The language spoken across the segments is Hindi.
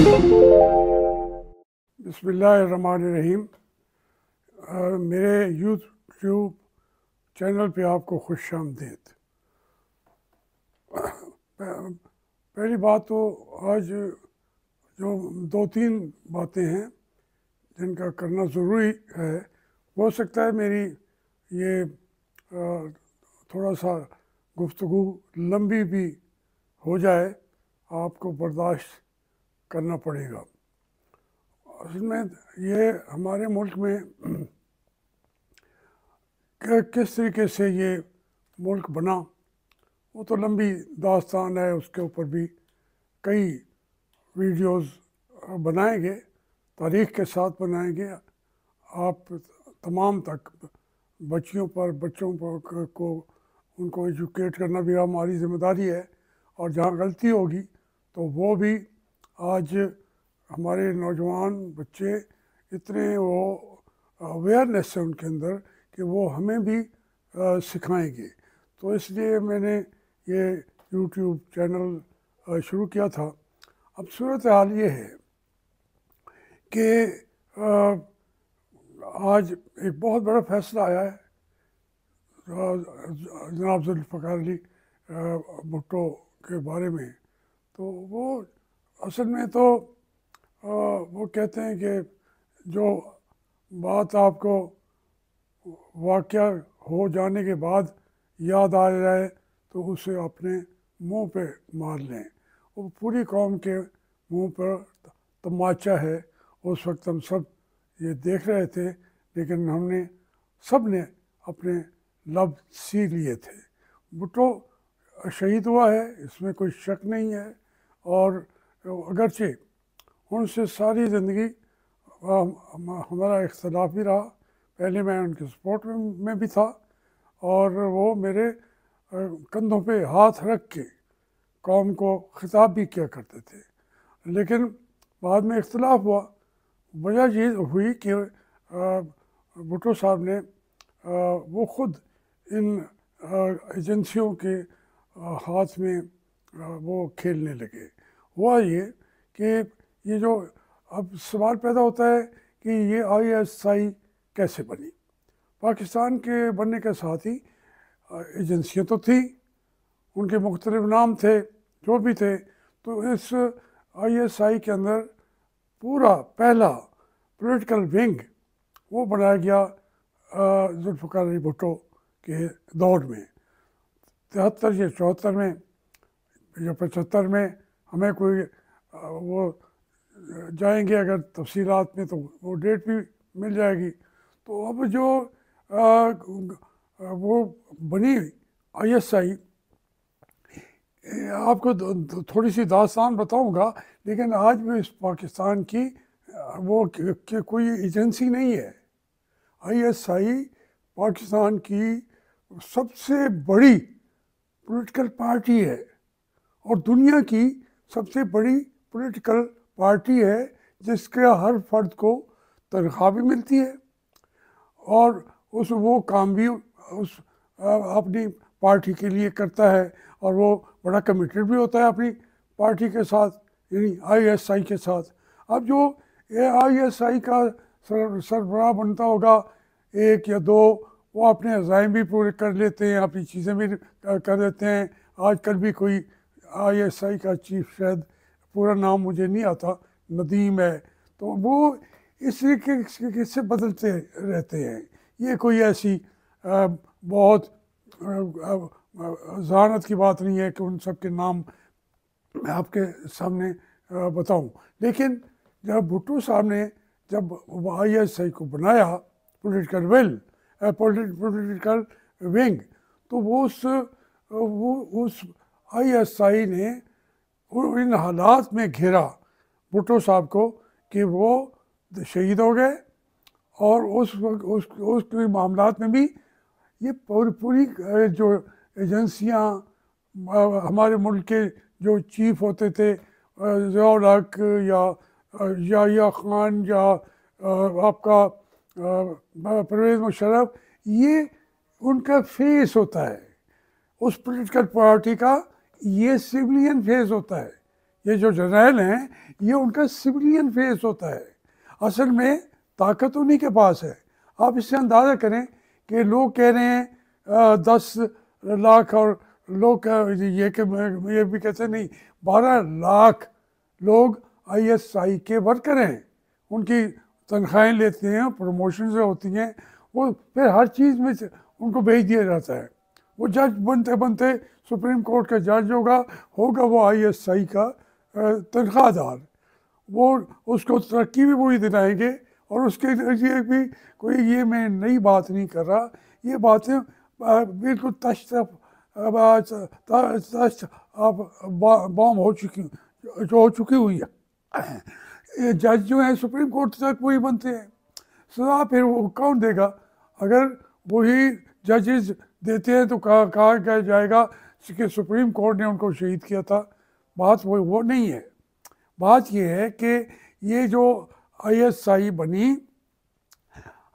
बसमीम मेरे यूट्यूब चैनल पे आपको खुश आमदेद पहली बात तो आज जो दो तीन बातें हैं जिनका करना ज़रूरी है हो सकता है मेरी ये थोड़ा सा गुफ्तु लंबी भी हो जाए आपको बर्दाश्त करना पड़ेगा उसमें ये हमारे मुल्क में किस तरीके से ये मुल्क बना वो तो लंबी दास्तान है उसके ऊपर भी कई वीडियोस बनाएंगे तारीख के साथ बनाएंगे आप तमाम तक बच्चियों पर बच्चों पर को उनको एजुकेट करना भी हमारी जिम्मेदारी है और जहाँ गलती होगी तो वो भी आज हमारे नौजवान बच्चे इतने वो अवेयरनेस है उनके अंदर कि वो हमें भी सिखाएंगे तो इसलिए मैंने ये यूट्यूब चैनल शुरू किया था अब सूरत हाल ये है कि आज एक बहुत बड़ा फैसला आया है जनाब जुल्फ़ार अली भुट्टो के बारे में तो वो असल में तो वो कहते हैं कि जो बात आपको वाक़ हो जाने के बाद याद आ जाए तो उसे अपने मुंह पे मार लें वो पूरी कौम के मुंह पर तमाचा है उस वक्त हम सब ये देख रहे थे लेकिन हमने सब ने अपने लब सी लिए थे भुट्टो शहीद हुआ है इसमें कोई शक नहीं है और तो अगरचे उनसे सारी ज़िंदगी हमारा इख्तलाफ ही रहा पहले मैं उनके सपोर्ट में, भी था और वो मेरे कंधों पे हाथ रख के कौम को खिताब भी किया करते थे लेकिन बाद में इख्तलाफ हुआ वजह ये हुई कि भुटो साहब ने वो ख़ुद इन एजेंसियों के हाथ में वो खेलने लगे हुआ ये कि ये जो अब सवाल पैदा होता है कि ये आईएसआई कैसे बनी पाकिस्तान के बनने के साथ ही एजेंसियाँ तो थी उनके मुख्तलिफ नाम थे जो भी थे तो इस आईएसआई के अंदर पूरा पहला पॉलिटिकल विंग वो बनाया गया जुल्फ़ार अली भुट्टो के दौर में तिहत्तर या चौहत्तर में या पचहत्तर में हमें कोई वो जाएंगे अगर तफसीलात में तो वो डेट भी मिल जाएगी तो अब जो वो बनी आई एस आई आपको थोड़ी सी दास्तान बताऊंगा लेकिन आज भी इस पाकिस्तान की वो के कोई एजेंसी नहीं है आईएसआई पाकिस्तान की सबसे बड़ी पॉलिटिकल पार्टी है और दुनिया की सबसे बड़ी पॉलिटिकल पार्टी है जिसके हर फर्द को तनख्वाह भी मिलती है और उस वो काम भी उस अपनी पार्टी के लिए करता है और वो बड़ा कमिटेड भी होता है अपनी पार्टी के साथ यानी आईएसआई के साथ अब जो आईएसआई का सर सरबराह बनता होगा एक या दो वो अपने अजायम भी पूरे कर लेते हैं अपनी चीज़ें भी कर लेते हैं आजकल भी कोई आईएसआई का चीफ शायद पूरा नाम मुझे नहीं आता नदीम है तो वो इस तरीके से बदलते रहते हैं ये कोई ऐसी बहुत जहानत की बात नहीं है कि उन सब के नाम मैं आपके सामने बताऊं लेकिन जब भुट्टो साहब ने जब आई एस आई को बनाया पॉलिटिकल विल पॉलिटिकल विंग तो वो उस वो उस आईएसआई ने इन हालात में घेरा भुट्टो साहब को कि वो शहीद हो गए और उस उस उस मामला में भी ये पूरी पूरी जो एजेंसियां हमारे मुल्क के जो चीफ होते थे जयाउल हक या या ख़ान या आपका परवेज़ मुशरफ ये उनका फेस होता है उस पोलिटिकल पार्टी का ये सिविलियन फेज होता है ये जो जनरल हैं ये उनका सिविलियन फेज होता है असल में ताकत उन्हीं के पास है आप इससे अंदाज़ा करें कि लोग कह रहे हैं दस लाख और लोग ये कि ये भी कहते नहीं बारह लाख लोग आईएसआई के वर्कर हैं उनकी तनख्वाहें लेते हैं प्रमोशन से होती हैं वो फिर हर चीज़ में उनको भेज दिया जाता है वो जज बनते बनते सुप्रीम कोर्ट का जज होगा होगा वो आई एस आई का तनख्वाहदार वो उसको तरक्की भी वही दिलाएंगे और उसके लिए भी कोई ये मैं नई बात नहीं कर रहा ये बातें बिल्कुल तश आप बॉम हो चुकी जो हो चुकी हुई है जज जो हैं सुप्रीम कोर्ट तक वही बनते हैं सजा फिर वो कौन देगा अगर वही जजेस देते हैं तो कहा, कहा जाएगा जिसके सुप्रीम कोर्ट ने उनको शहीद किया था बात वो वो नहीं है बात ये है कि ये जो आई बनी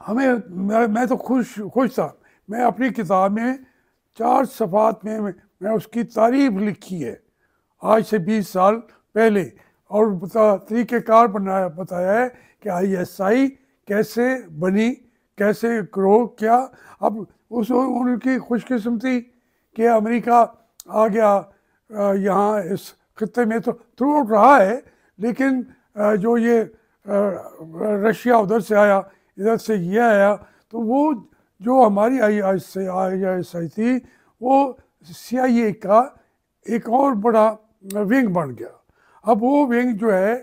हमें मैं, मैं तो खुश खुश था मैं अपनी किताब में चार सफ़ात में मैं उसकी तारीफ लिखी है आज से 20 साल पहले और तरीक़ेकार बनाया बताया है कि आईएसआई कैसे बनी कैसे ग्रो क्या अब उस उनकी खुशकस्मती कि अमेरिका आ गया यहाँ इस खत्े में तो थ्रू आउट रहा है लेकिन जो ये रशिया उधर से आया इधर से ये आया तो वो जो हमारी आई आई से आई एस आई थी वो सी आई ए का एक और बड़ा विंग बन गया अब वो विंग जो है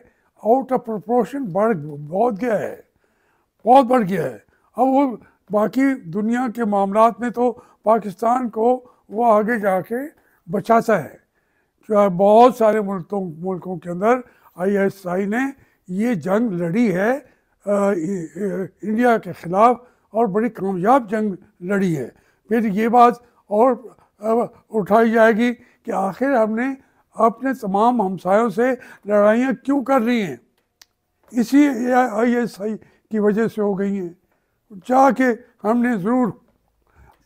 आउट ऑफ प्रोपोर्शन बढ़ बहुत गया है बहुत बढ़ गया है अब वो बाकी दुनिया के मामला में तो पाकिस्तान को वो आगे जाके बचाता है जो बहुत सारे मुल्कों मुल्कों के अंदर आईएसआई ने ये जंग लड़ी है आ, इंडिया के ख़िलाफ़ और बड़ी कामयाब जंग लड़ी है फिर ये बात और उठाई जाएगी कि आखिर हमने अपने तमाम हमसायों से लड़ाइयाँ क्यों कर रही हैं इसी आई एस आई की वजह से हो गई हैं जाके हमने ज़रूर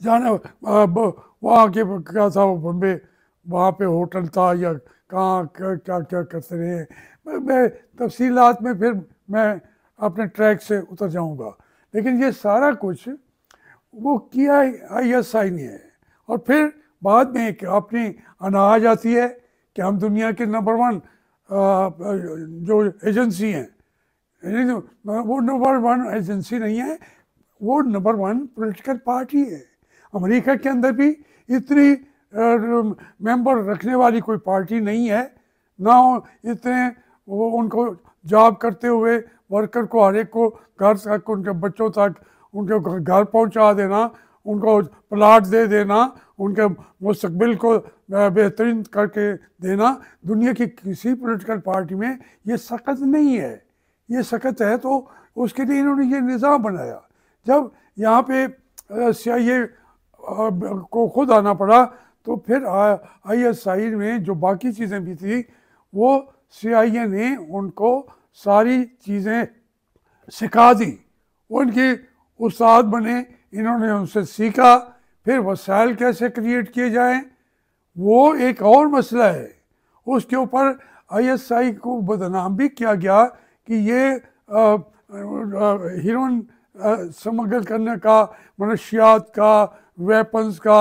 जाने वहाँ के क्या था बम्बे वहाँ पे होटल था या कहाँ क्या क्या, क्या करते रहे मैं तफसीलात में फिर मैं अपने ट्रैक से उतर जाऊँगा लेकिन ये सारा कुछ वो किया आई एस आई ने है और फिर बाद में एक अपनी अनाज आती है कि हम दुनिया के नंबर वन जो एजेंसी हैं वो नंबर वन एजेंसी नहीं है वो नंबर वन पॉलिटिकल पार्टी है अमेरिका के अंदर भी इतनी मेंबर रखने वाली कोई पार्टी नहीं है ना इतने वो उनको जॉब करते हुए वर्कर को हर एक को घर तक उनके बच्चों तक उनके घर पहुंचा देना उनको प्लाट दे देना उनके मुस्तबिल को बेहतरीन करके देना दुनिया की किसी पोलिटिकल पार्टी में ये सख्त नहीं है ये सख्त है तो उसके लिए इन्होंने ये निज़ाम बनाया जब यहाँ पे सी को खुद आना पड़ा तो फिर आई एस आई में जो बाकी चीज़ें भी थी वो सी आई ए ने उनको सारी चीज़ें सिखा दी उनके उस्ताद बने इन्होंने उनसे सीखा फिर वसाइल कैसे क्रिएट किए जाएं वो एक और मसला है उसके ऊपर आईएसआई को बदनाम भी किया गया कि ये हीरोइन स्मगल करने का मनुष्यात का वेपन्स का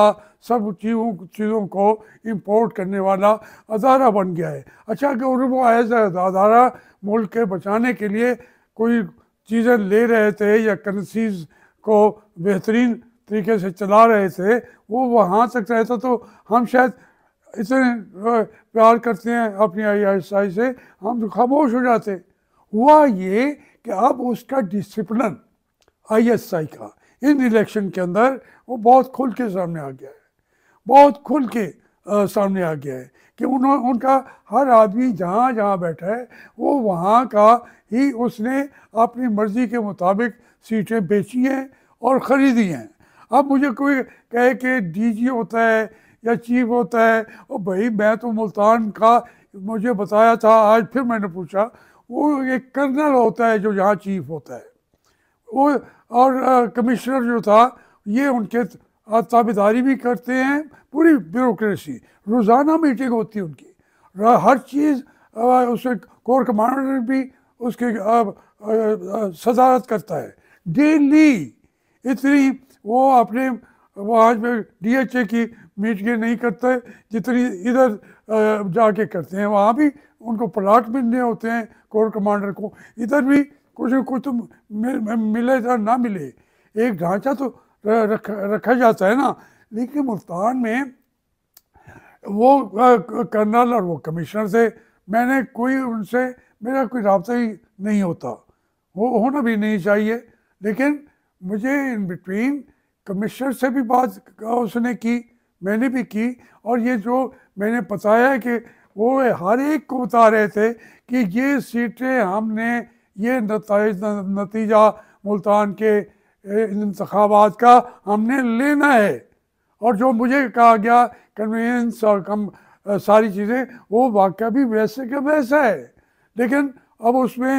सब चीज़ों चीज़ों को इंपोर्ट करने वाला अदारा बन गया है अच्छा कि वो एज अदारा मुल्क के बचाने के लिए कोई चीज़ें ले रहे थे या करेंसीज को बेहतरीन तरीके से चला रहे थे वो वहाँ तक रहता तो हम शायद इतने प्यार करते हैं अपनी आई एस आई से हम तो खामोश हो जाते हुआ ये कि अब उसका डिसिप्लिन आई का इन इलेक्शन के अंदर वो बहुत खुल के सामने आ गया है बहुत खुल के आ, सामने आ गया है कि उन्होंने उनका हर आदमी जहाँ जहाँ बैठा है वो वहाँ का ही उसने अपनी मर्ज़ी के मुताबिक सीटें बेची हैं और ख़रीदी हैं अब मुझे कोई कहे कि डीजी होता है या चीफ होता है और भाई मैं तो मुल्तान का मुझे बताया था आज फिर मैंने पूछा वो एक कर्नल होता है जो यहाँ चीफ होता है वो और कमिश्नर जो था ये उनके ताबेदारी भी करते हैं पूरी ब्यूरोसी रोज़ाना मीटिंग होती है उनकी हर चीज़ उसके कोर कमांडर भी उसके सदारत करता है डेली इतनी वो अपने वहाँ पे डीएचए की मीटिंग नहीं करते जितनी इधर जाके करते हैं वहाँ भी उनको प्लाट मिलने होते हैं कोर कमांडर को इधर भी कुछ न कुछ तो मिले या ना मिले एक ढांचा तो रख रखा जाता है ना लेकिन मुल्तान में वो कर्नल और वो कमिश्नर से मैंने कोई उनसे मेरा कोई रबता ही नहीं होता वो होना भी नहीं चाहिए लेकिन मुझे इन बिटवीन कमिश्नर से भी बात उसने की मैंने भी की और ये जो मैंने बताया कि वो हर एक को बता रहे थे कि ये सीटें हमने ये नतज नतीजा मुल्तान के इंतबात का हमने लेना है और जो मुझे कहा गया कन्वीनस और कम सारी चीज़ें वो वाक़ा भी वैसे का वैसा है लेकिन अब उसमें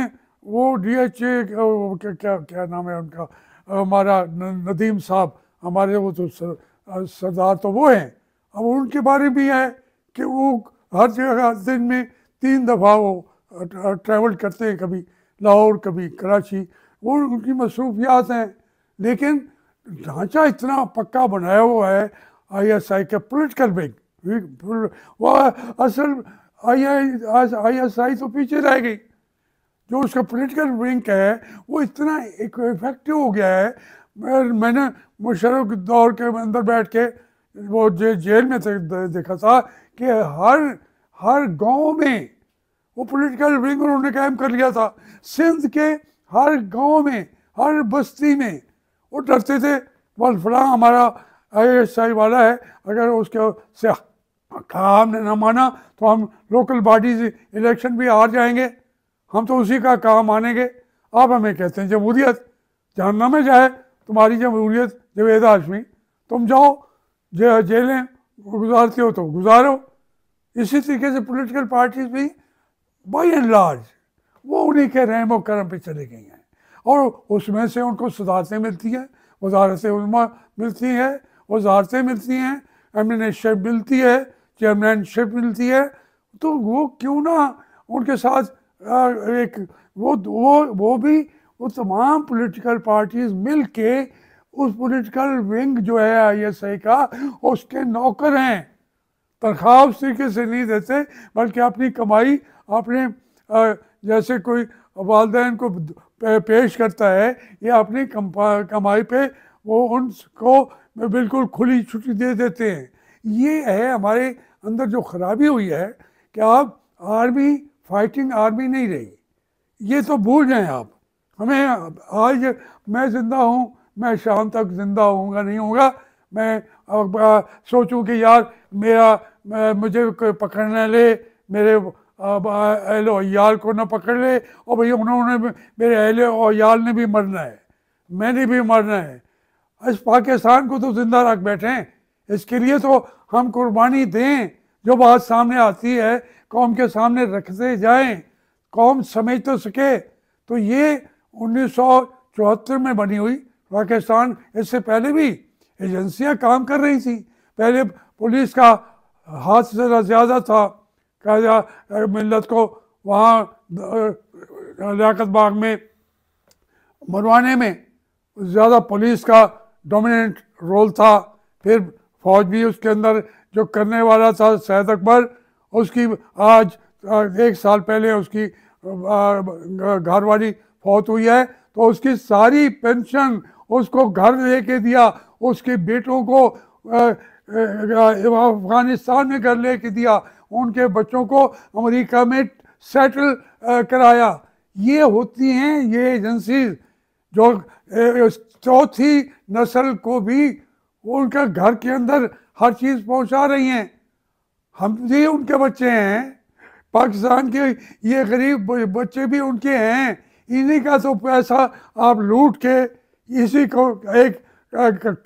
वो डी एच ए क्या, क्या नाम है उनका हमारा नदीम साहब हमारे वो तो सरदार तो वो हैं अब उनके बारे में है कि वो हर जगह दिन में तीन दफ़ा वो ट्रैवल करते हैं कभी लाहौर कभी कराची वो उनकी मसरूफियात हैं लेकिन ढांचा इतना पक्का बनाया हुआ है आई एस आई का पोलिटिकल बैंक वह असल आई आई आई एस आई तो पीछे रह गई जो उसका पोलिटिकल बैंक है वो इतना इफेक्टिव हो गया है मैं, मैंने मुशरफ दौर के अंदर बैठ के वो जे, जेल में देखा था कि हर हर गांव में वो पॉलिटिकल विंग उन्होंने कायम कर लिया था सिंध के हर गांव में हर बस्ती में वो डरते थे बल फला हमारा आई एस आई वाला है अगर उसके से कहा हमने ना माना तो हम लोकल बॉडीज इलेक्शन भी हार जाएंगे हम तो उसी का काम मानेंगे आप हमें कहते हैं जमहूरियत जानना में जाए तुम्हारी जमहूरियत जवेद हाशमी तुम जाओ जे जेलें गुजारते हो तो गुजारो इसी तरीके से पॉलिटिकल पार्टीज भी बाई एंड लार्ज वो उन्हीं के रहम करम पे चले गई हैं और उसमें से उनको सदारतें मिलती हैं वजारत मिलती है वजारतें मिलती हैं एमिनेशिप मिलती है चेयरमैनशिप मिलती है तो वो क्यों ना उनके साथ एक वो वो वो भी वो तमाम पॉलिटिकल पार्टीज मिल के उस पॉलिटिकल विंग जो है आई एस आई का उसके नौकर हैं तनख्वाह उस तरीके से नहीं देते बल्कि अपनी कमाई अपने जैसे कोई वालदेन को पेश करता है या अपनी कमाई पे वो उनको बिल्कुल खुली छुट्टी दे देते हैं ये है हमारे अंदर जो खराबी हुई है कि आप आर्मी फाइटिंग आर्मी नहीं रही ये तो भूल जाएं आप हमें आज मैं ज़िंदा हूँ मैं शाम तक ज़िंदा होऊंगा नहीं होऊंगा मैं सोचूं कि यार मेरा मुझे कोई पकड़ने ले मेरे अब अहल याल को ना पकड़ ले और भैया उन्होंने मेरे अहल और याल ने भी मरना है मैंने भी मरना है इस पाकिस्तान को तो जिंदा रख बैठे इसके लिए तो हम कुर्बानी दें जो बात सामने आती है कौम के सामने रखते जाएं कौम समझ तो सके तो ये उन्नीस में बनी हुई पाकिस्तान इससे पहले भी एजेंसियां काम कर रही थी पहले पुलिस का हाथ से ज़्यादा था कहा मिलत को वहाँ लियाकत बाग में मरवाने में ज़्यादा पुलिस का डोमिनेंट रोल था फिर फौज भी उसके अंदर जो करने वाला था सैद अकबर उसकी आज एक साल पहले उसकी घर वाली फौत हुई है तो उसकी सारी पेंशन उसको घर लेके दिया उसके बेटों को अफगानिस्तान में घर लेके दिया उनके बच्चों को अमेरिका में सेटल कराया ये होती हैं ये एजेंसीज जो चौथी नस्ल को भी उनका घर के अंदर हर चीज़ पहुंचा रही हैं हम भी उनके बच्चे हैं पाकिस्तान के ये गरीब बच्चे भी उनके हैं इन्हीं का तो पैसा आप लूट के इसी को एक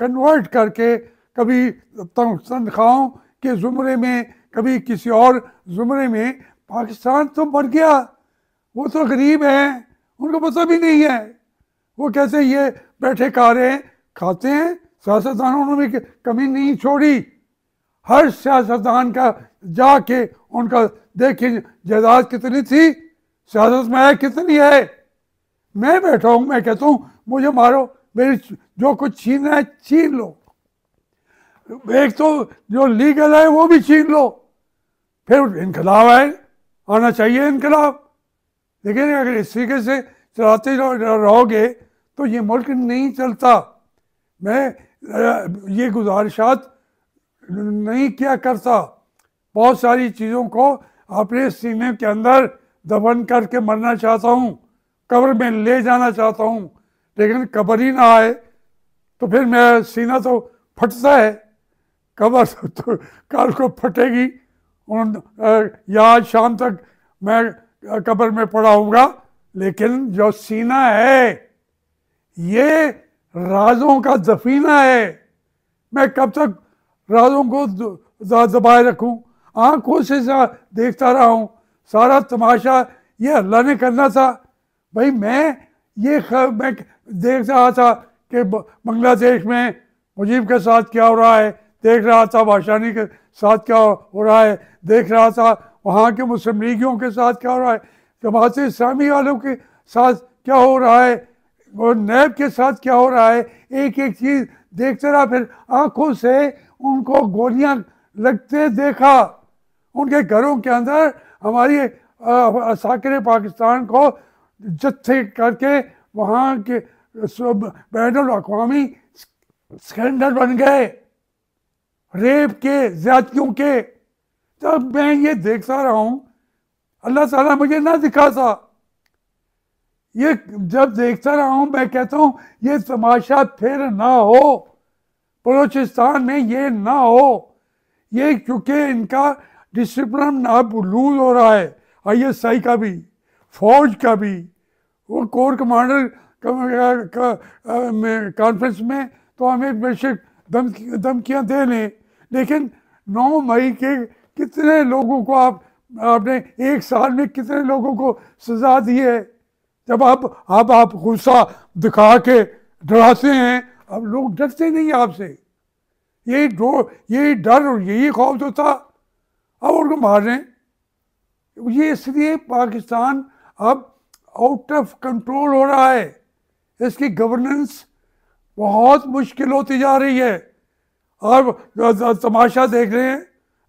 कन्वर्ट करके कभी तनख्वाहों के ज़ुमरे में कभी किसी और जुमरे में पाकिस्तान तो मर गया वो तो गरीब हैं उनको पता भी नहीं है वो कैसे ये बैठे खा रहे हैं खाते हैं सियासतदानों ने भी कमी नहीं छोड़ी हर सियासतदान का जाके उनका देखें जायदाद कितनी थी सियासत में है कितनी है मैं बैठा हूँ मैं कहता हूँ मुझे मारो मेरी जो कुछ छीन है छीन लो एक तो जो लीगल है वो भी छीन लो फिर इनकलाब आए आना चाहिए इनकलाब लेकिन अगर इस तरीके से चलाते रहोगे तो ये मुल्क नहीं चलता मैं ये गुजारिशात नहीं किया करता बहुत सारी चीज़ों को अपने सीने के अंदर दबन करके मरना चाहता हूँ कब्र में ले जाना चाहता हूँ लेकिन कब्र ही ना आए तो फिर मेरा सीना तो फटता है कबर तो कल को फटेगी उन या आज शाम तक मैं कबर में पड़ा होगा लेकिन जो सीना है ये राजों का जफीना है मैं कब तक राजों को दबाए रखूं आंखों से सा देखता रहा हूं सारा तमाशा ये अल्लाह ने करना था भाई मैं ये मैं देख रहा था कि बांग्लादेश में मुजीब के साथ क्या हो रहा है देख रहा था भाषानी के साथ क्या हो रहा है देख रहा था वहाँ के मुस्लिम लीगियों के साथ क्या हो रहा है जमात इस्लामी वालों के साथ क्या हो रहा है और नैब के साथ क्या हो रहा है एक एक चीज़ देखते रहा फिर आंखों से उनको गोलियां लगते देखा उनके घरों के अंदर हमारी साकिर पाकिस्तान को जत्थे करके वहाँ के बैन अवी स्कैंडल बन गए रेप के ज्यादतियों के जब तो मैं ये देख सा रहा हूँ अल्लाह ताला मुझे ना दिखा सा ये जब देखता रहा हूँ मैं कहता हूँ ये तमाशा फिर ना हो बलोचिस्तान में ये ना हो ये क्योंकि इनका डिसिप्लिन लूज हो रहा है आई एस आई का भी फौज का भी वो कोर कमांडर कॉन्फ्रेंस में तो हमें बेशक धमकियाँ दे लें लेकिन 9 मई के कितने लोगों को आप आपने एक साल में कितने लोगों को सजा दी है जब आप आप आप गुस्सा दिखा के डराते हैं अब लोग डरते नहीं आपसे यही डो यही डर और यही खौफ तो था अब उनको मारने ये इसलिए पाकिस्तान अब आउट ऑफ कंट्रोल हो रहा है इसकी गवर्नेंस बहुत मुश्किल होती जा रही है आप तमाशा देख रहे हैं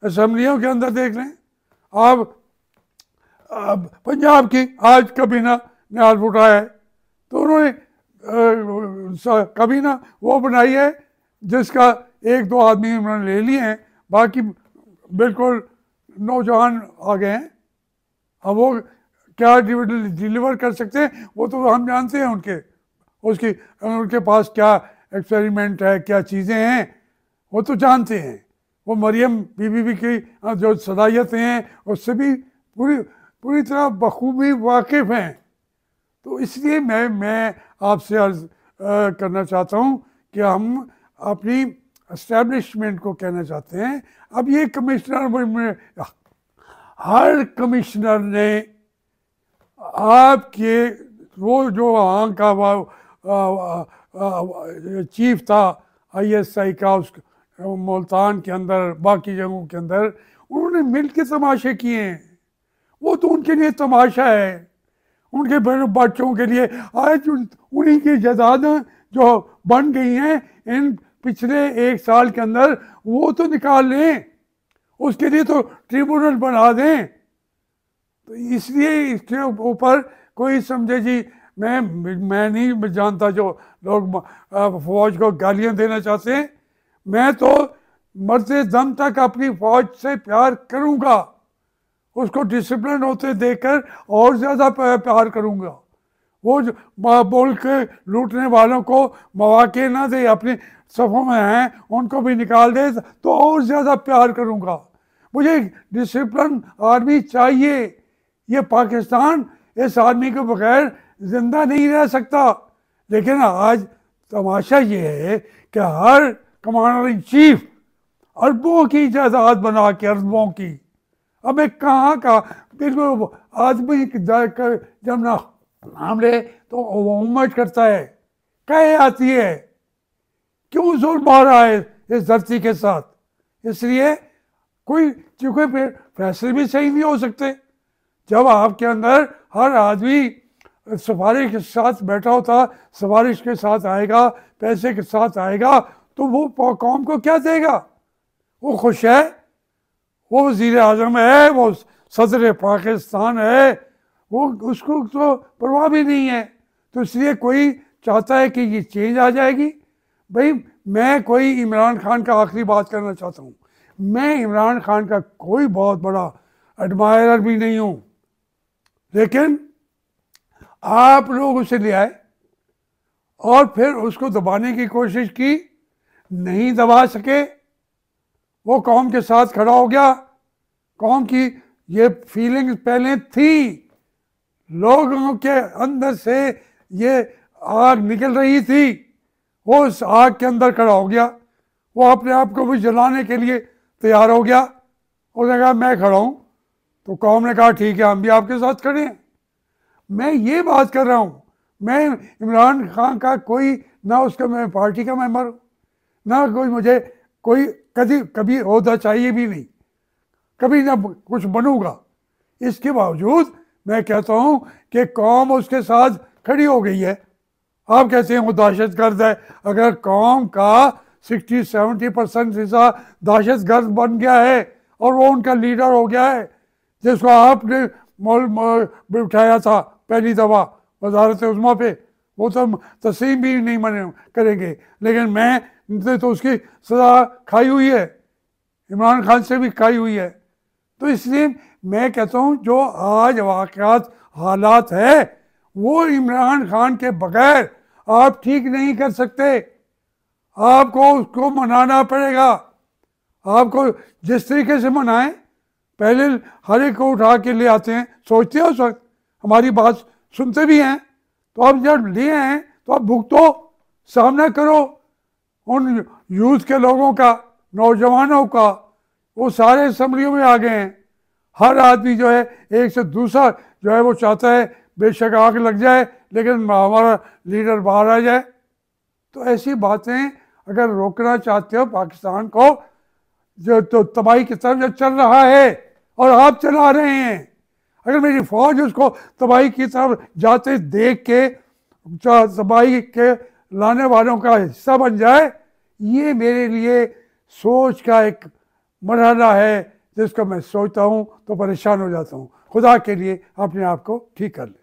असम्बलियों के अंदर देख रहे हैं आप पंजाब की आज कबीना ने हाथ उठाया है तो उन्होंने कबीना वो बनाई है जिसका एक दो आदमी उन्होंने ले लिए हैं बाकी बिल्कुल नौजवान आ गए हैं अब वो क्या डिलीवर कर सकते हैं वो तो हम जानते हैं उनके उसकी उनके पास क्या एक्सपेरिमेंट है क्या चीज़ें हैं वो तो जानते हैं वो मरियम बीबी बी की जो सदायतें हैं उससे भी पूरी पूरी तरह बखूबी वाकिफ़ हैं तो इसलिए मैं मैं आपसे अर्ज करना चाहता हूँ कि हम अपनी इस्टेब्लिशमेंट को कहना चाहते हैं अब ये कमिश्नर हर कमिश्नर ने आपके वो जो वहाँ का चीफ था आईएसआई का उसका मुल्तान के अंदर बाकी जगहों के अंदर उन्होंने मिल के तमाशे किए हैं वो तो उनके लिए तमाशा है उनके बच्चों के लिए आज उन्हीं की जदाद जो बन गई हैं इन पिछले एक साल के अंदर वो तो निकाल लें उसके लिए तो ट्रिब्यूनल बना दें तो इसलिए इसके ऊपर कोई समझे जी मैं मैं नहीं जानता जो लोग फौज को गालियां देना चाहते हैं मैं तो मरते दम तक अपनी फौज से प्यार करूंगा उसको डिसिप्लिन होते देखकर और ज़्यादा प्यार करूंगा वो बोल के लूटने वालों को मौाक़े ना दे अपने सफ़ों में हैं उनको भी निकाल दे तो और ज़्यादा प्यार करूंगा मुझे डिसिप्लिन आर्मी चाहिए ये पाकिस्तान इस आर्मी के बगैर ज़िंदा नहीं रह सकता लेकिन आज तमाशा ये है कि हर कमांडर इन चीफ अरबों की जायदाद बना के अरबों की अब एक कहाँ का बिल्कुल आदमी जब ना ले तो वो करता है कहे आती है क्यों जोर मारा रहा है इस धरती के साथ इसलिए कोई चूंकि फिर फैसले भी सही नहीं हो सकते जब आपके अंदर हर आदमी सिफारिश के साथ बैठा होता सिफारिश के साथ आएगा पैसे के साथ आएगा तो वो कौम को क्या देगा वो खुश है वो वजीर अजम है वो सदर पाकिस्तान है वो उसको तो परवाह भी नहीं है तो इसलिए कोई चाहता है कि ये चेंज आ जाएगी भाई मैं कोई इमरान खान का आखिरी बात करना चाहता हूँ मैं इमरान खान का कोई बहुत बड़ा एडमायर भी नहीं हूँ लेकिन आप लोग उसे ले आए और फिर उसको दबाने की कोशिश की नहीं दबा सके वो कौम के साथ खड़ा हो गया कौम की ये फीलिंग पहले थी लोगों के अंदर से ये आग निकल रही थी वो उस आग के अंदर खड़ा हो गया वो अपने आप को भी जलाने के लिए तैयार हो गया उसने कहा मैं खड़ा हूँ तो कौम ने कहा ठीक है हम भी आपके साथ खड़े हैं मैं ये बात कर रहा हूँ मैं इमरान खान का कोई ना उसका मैं पार्टी का मेम्बर हूँ ना कोई मुझे कोई कभी कभी अहदा चाहिए भी नहीं कभी ना कुछ बनूंगा इसके बावजूद मैं कहता हूँ कि कौम उसके साथ खड़ी हो गई है आप कहते हैं वो दहशत गर्द है अगर कौम का सिक्सटी सेवेंटी परसेंट हिस्सा दहशत गर्द बन गया है और वो उनका लीडर हो गया है जिसको आपने मोल बिठाया था पहली दफ़ा वजारत उजमा पे वो तो तस्म भी नहीं मने करेंगे लेकिन मैं इनसे तो उसकी सजा खाई हुई है इमरान खान से भी खाई हुई है तो इसलिए मैं कहता हूँ जो आज वाक़ हालात है वो इमरान खान के बगैर आप ठीक नहीं कर सकते आपको उसको मनाना पड़ेगा आपको जिस तरीके से मनाएं पहले हर एक को उठा के ले आते हैं सोचते हैं उस वक्त हमारी बात सुनते भी हैं तो आप जब ले आए तो आप भुगतो सामना करो उन यूथ के लोगों का नौजवानों का वो सारे असम्बलियों में आ गए हैं हर आदमी जो है एक से दूसरा जो है वो चाहता है बेशक आग लग जाए लेकिन हमारा लीडर बाहर आ जाए तो ऐसी बातें अगर रोकना चाहते हो पाकिस्तान को जो तो तबाही की तरफ जो चल रहा है और आप चला रहे हैं अगर मेरी फौज उसको तबाही की तरफ जाते देख के तबाही के लाने वालों का हिस्सा बन जाए ये मेरे लिए सोच का एक मरहला है जिसको मैं सोचता हूँ तो परेशान हो जाता हूँ खुदा के लिए अपने आप को ठीक कर ले